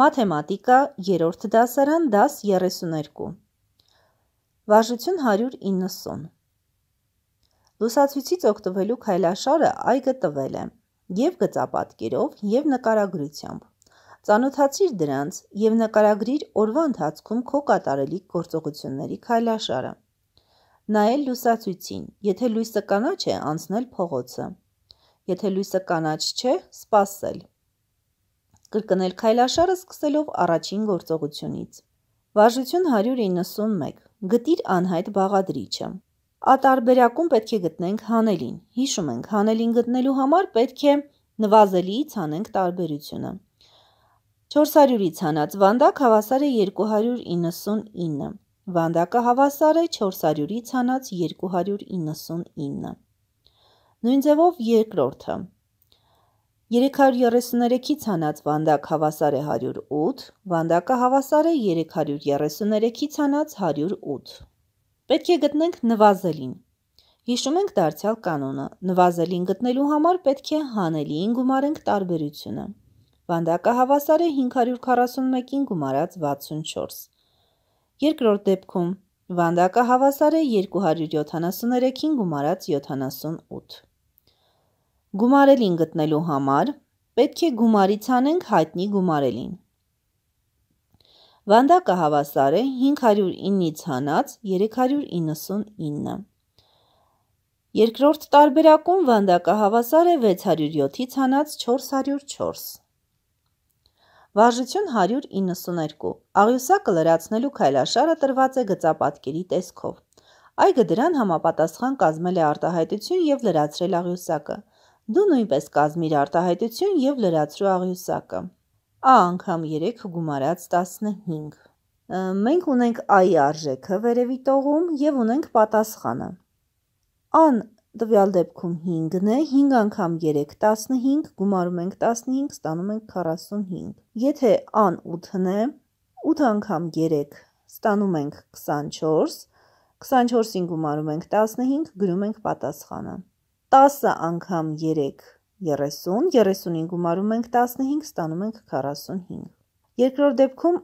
Մաթեմատիկա 3-րդ դասարան դաս 32 Վարժություն 190 Լուսացույցից օգտվելու քայլաշարը այգը տվել է եւ գծապատկերով եւ նկարագրությամբ Ծանոթացիր դրանց եւ նկարագրիր օրվա ընթացքում քո կատարելի գործողությունների քայլաշարը Նայել լուսացույցին եթե լույսը կանաչ է անցնել փողոցը Եթե լույսը կանաչ չէ սпасել կրկնել քայլաշարը սկսելով առաջին գործողությունից։ Վարժություն 191. Գտիր անհայտ բաղադրիչը։ Ատարբերակում պետք է գտնենք հանելին։ Հիշում ենք, հանելին գտնելու համար պետք է նվազելիից հանենք տարբերությունը։ 400-ից հանած վանդակ հավասար է 299։ Վանդակը հավասար է 400-ից հանած 299։ Նույն ձևով երկրորդը 333-ից հանած վանդակ հավասար է 108, վանդակը հավասար է 333-ից հանած 108։ Պետք է գտնենք նվազելին։ Հիշում ենք դարձյալ կանոնը։ Նվազելին գտնելու համար պետք է հանելիին գումարենք տարբերությունը։ Վանդակը հավասար է 541-ին գումարած 64։ Երկրորդ դեպքում վանդակը հավասար է 273-ին գումարած 78։ Գումարելին գտնելու համար պետք է գումարից անենք հայտնի գումարելին։ Վանդակը հավասար է 509-ից հանած 399-ը։ Երկրորդ տարբերակում վանդակը հավասար է 607-ից հանած 404։ Վարժություն 192։ Աղյուսակը լրացնելու քայլաշարը տրված է գծապատկերի տեսքով։ Այգը դրան համապատասխան կազմել է արտահայտություն եւ լրացրել աղյուսակը։ Դու նույնպես կազմիր արտահայտություն եւ լրացրու աղյուսակը։ Ա անգամ 3 գումարած 15։ Մենք ունենք այի արժեքը վերևի տողում եւ ունենք պատասխանը։ Ան տվյալ դեպքում 5-ն է, 5 անգամ 3 15, գումարում ենք 15, ստանում ենք 45։ Եթե ան 8-ն է, 8 անգամ 3 ստանում ենք 24, 24-ին գումարում ենք 15, գրում ենք պատասխանը։ 10 անգամ 3 30, 35 գումարում ենք 15, ստանում ենք 45։ Երկրորդ դեպքում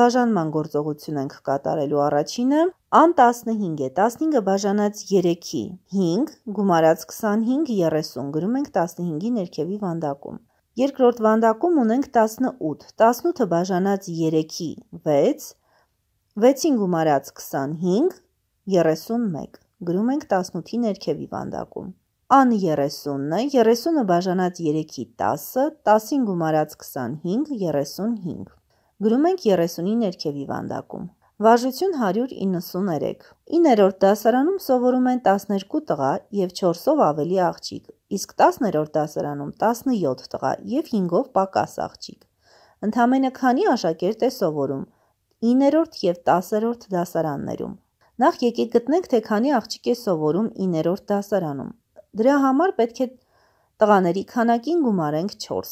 բաժանման գործողություն ենք կատարելու առաջինը, ան 15 է, 15-ը բաժանած 3-ի, 5, գումարած 25, 30, գրում ենք 15-ի ներքևի վանդակում։ Երկրորդ վանդակում ունենք 18, 18-ը բաժանած 3-ի, 6, 6-ին գումարած 25, 31, գրում ենք 18-ի ներքևի վանդակում։ Ան 30-ը, 30-ը բաժանած 3-ի 10-ը, 10-ին գումարած 25, 35։ Գրում ենք 30-ի ներքևի վանդակում։ Վարժություն 193։ 9-րդ դասարանում սովորում են 12 տղա եւ 4-ով ավելի աղջիկ, իսկ 10-րդ դասարանում 17 տղա եւ 5-ով պակաս աղջիկ։ Ընդամենը քանի աշակերտ է սովորում 9-րդ եւ 10-րդ դասարաններում։ Նախ եկեք գտնենք, թե քանի աղջիկ է սովորում 9-րդ դասարանում։ Դրա համար պետք է տղաների քանակին գումարենք 4։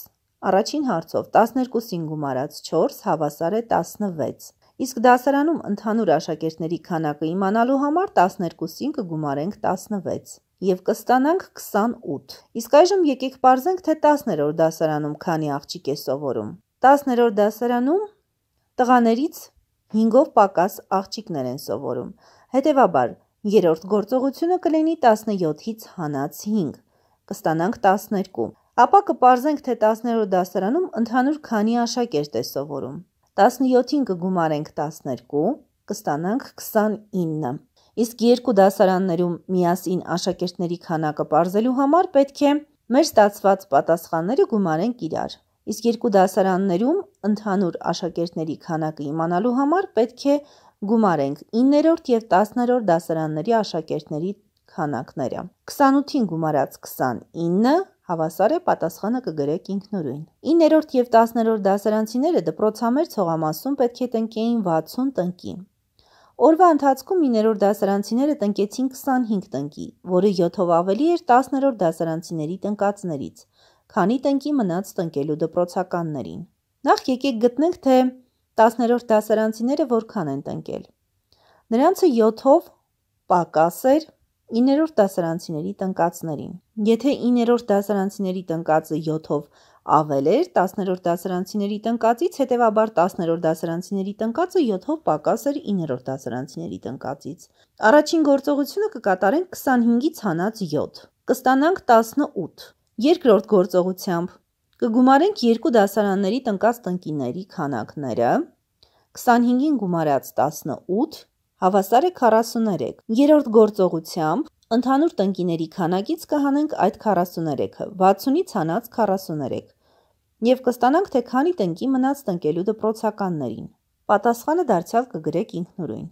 Առաջին հարցով 12-ին գումարած 4 հավասար է 16։ Իսկ դասարանում ընդհանուր աշակերտների քանակը իմանալու համար 12-ին կգումարենք 16 և կստանանք 28։ Իսկ այժմ եկեք parzենք, թե 10-րդ դասարանում քանի աղջիկ է սովորում։ 10-րդ դասարանում տղաներից 5-ով պակաս աղջիկներ են սովորում։ Հետևաբար Երորդ գործողությունը կլինի 17-ից հանած 5, կստանանք 12, ապա կպարզենք, թե 10-րդ դասարանում ընդհանուր քանի աշակերտ է սովորում։ 17-ին կգումարենք 12, կստանանք 29։ Իսկ երկու դասարաններում միասին աշակերտների քանակը պարզելու համար պետք է մեր ստացված պատասխանները գումարենք իրար։ Իսկ երկու դասարաններում ընդհանուր աշակերտների քանակը իմանալու համար պետք է Գումարենք 9-րդ և 10-րդ դասարանների աշակերտների քանակները։ 28-ին գումարած 29 հավասար է պատասխանը կգրեք ինքնուրույն։ 9-րդ և 10-րդ դասարանցիները դպրոցամեր ցողամասում պետք է տնկեին 60 տնկի։ Օրվա ընթացքում 9-րդ դասարանցիները տնկեցին 25 տնկի, որը 7-ով ավելի էր 10-րդ դասարանցիների տնկածներից, քանի տնկի մնաց տնկելու դպրոցականներին։ Նախ եկեք գտնենք, թե 10-րդ դասարանցիները որքան են տնկել։ Նրանցը 7-ով պակաս էր 9-րդ դասարանցիների տնկածներին։ Եթե 9-րդ դասարանցիների տնկածը 7-ով ավել էր 10-րդ դասարանցիների տնկածից, հետևաբար 10-րդ դասարանցիների տնկածը 7-ով պակաս էր 9-րդ դասարանցիների տնկածից։ Առաջին գործողությունը կկատարենք 25-ից հանած 7։ Կստանանք 18։ Երկրորդ գործողությամբ Կգումարենք երկու դասարանների տնկած տնկիների քանակները, 25-ին գումարած 18, հավասար է 43։ Երորդ գործողությամբ Ընդհանուր տնկիների քանակից կհանենք այդ 43-ը, 60-ից հանած 43, եւ կստանանք, թե քանի տնկի մնաց տնկելու դպրոցականներին։ Պատասխանը դարձյալ կգրեք ինքնուրույն։